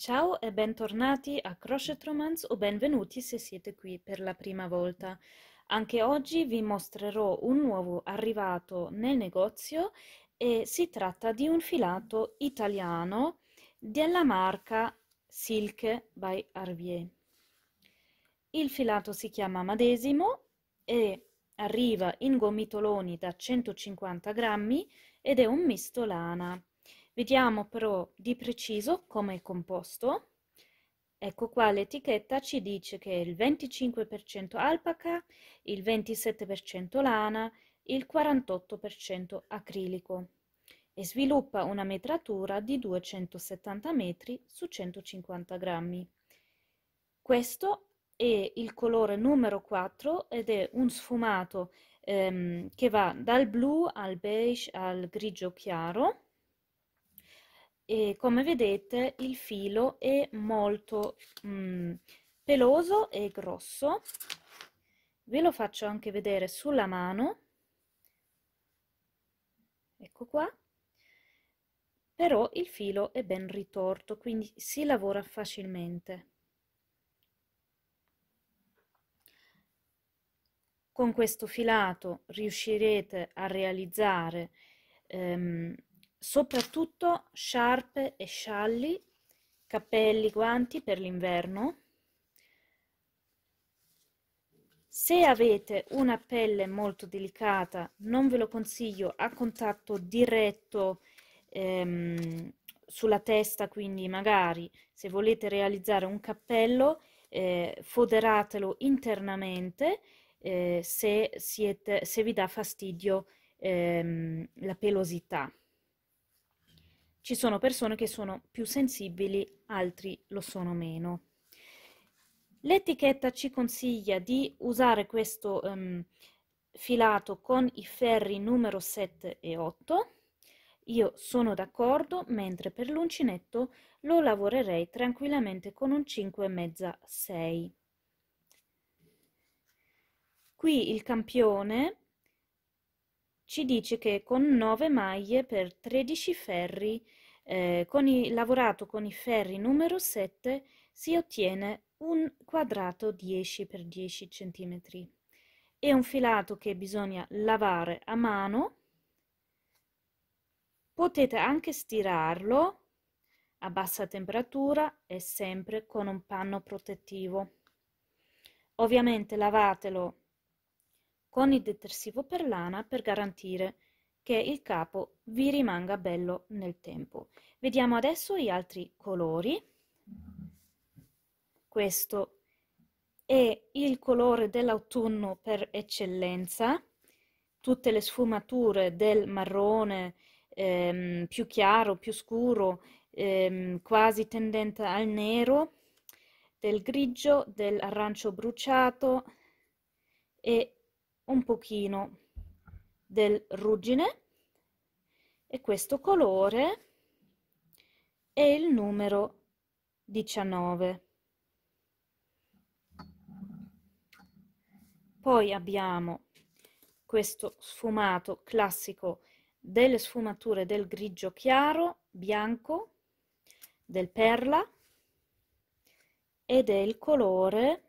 Ciao e bentornati a Crochet Romance o benvenuti se siete qui per la prima volta. Anche oggi vi mostrerò un nuovo arrivato nel negozio e si tratta di un filato italiano della marca Silke by Arvier. Il filato si chiama Madesimo e arriva in gomitoloni da 150 grammi ed è un misto lana. Vediamo però di preciso come è composto. Ecco qua l'etichetta ci dice che è il 25% alpaca, il 27% lana, il 48% acrilico e sviluppa una metratura di 270 metri su 150 grammi. Questo è il colore numero 4 ed è un sfumato ehm, che va dal blu al beige al grigio chiaro e come vedete il filo è molto mm, peloso e grosso ve lo faccio anche vedere sulla mano ecco qua però il filo è ben ritorto quindi si lavora facilmente con questo filato riuscirete a realizzare ehm, soprattutto sciarpe e scialli, cappelli, guanti per l'inverno. Se avete una pelle molto delicata, non ve lo consiglio a contatto diretto ehm, sulla testa, quindi magari se volete realizzare un cappello, eh, foderatelo internamente eh, se, siete, se vi dà fastidio ehm, la pelosità ci sono persone che sono più sensibili, altri lo sono meno. L'etichetta ci consiglia di usare questo um, filato con i ferri numero 7 e 8. Io sono d'accordo, mentre per l'uncinetto lo lavorerei tranquillamente con un 5,5-6. Qui il campione ci dice che con 9 maglie per 13 ferri eh, con i, lavorato con i ferri numero 7 si ottiene un quadrato 10 x 10 cm. È un filato che bisogna lavare a mano. Potete anche stirarlo a bassa temperatura e sempre con un panno protettivo. Ovviamente lavatelo con il detersivo per lana per garantire che il capo vi rimanga bello nel tempo. Vediamo adesso gli altri colori. Questo è il colore dell'autunno per eccellenza. Tutte le sfumature del marrone ehm, più chiaro, più scuro, ehm, quasi tendente al nero, del grigio, dell'arancio bruciato e un pochino del ruggine e questo colore è il numero 19. Poi abbiamo questo sfumato classico delle sfumature del grigio chiaro, bianco, del perla ed è il colore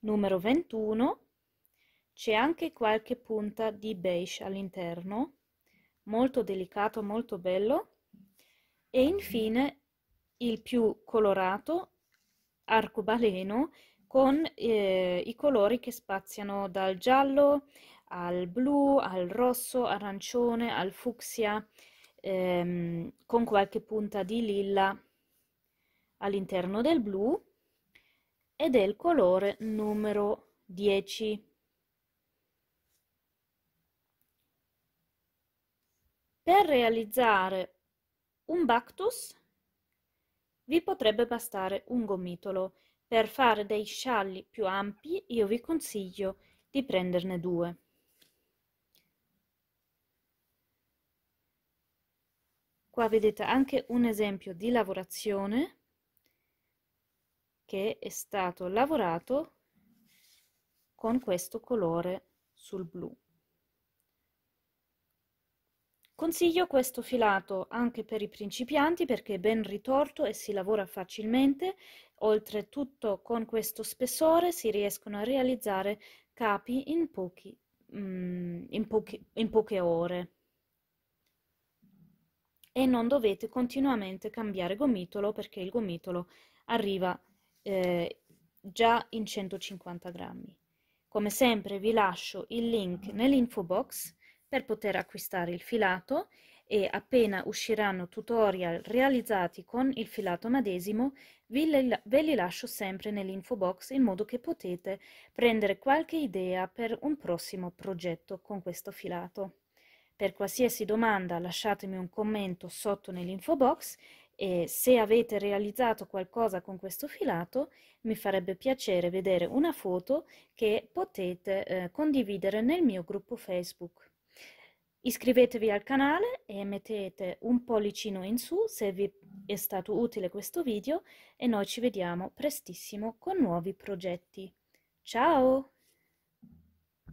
numero 21 c'è anche qualche punta di beige all'interno, molto delicato, molto bello. E infine il più colorato, arcobaleno, con eh, i colori che spaziano dal giallo al blu, al rosso, arancione, al fucsia, ehm, con qualche punta di lilla all'interno del blu ed è il colore numero 10. Per realizzare un Bactus vi potrebbe bastare un gomitolo. Per fare dei scialli più ampi io vi consiglio di prenderne due. Qua vedete anche un esempio di lavorazione che è stato lavorato con questo colore sul blu. Consiglio questo filato anche per i principianti perché è ben ritorto e si lavora facilmente, oltretutto con questo spessore si riescono a realizzare capi in, pochi, mm, in, pochi, in poche ore e non dovete continuamente cambiare gomitolo perché il gomitolo arriva eh, già in 150 grammi. Come sempre vi lascio il link nell'info box per poter acquistare il filato e appena usciranno tutorial realizzati con il filato medesimo vi le, ve li lascio sempre nell'info box in modo che potete prendere qualche idea per un prossimo progetto con questo filato. Per qualsiasi domanda lasciatemi un commento sotto nell'info box e se avete realizzato qualcosa con questo filato mi farebbe piacere vedere una foto che potete eh, condividere nel mio gruppo Facebook. Iscrivetevi al canale e mettete un pollicino in su se vi è stato utile questo video e noi ci vediamo prestissimo con nuovi progetti. Ciao!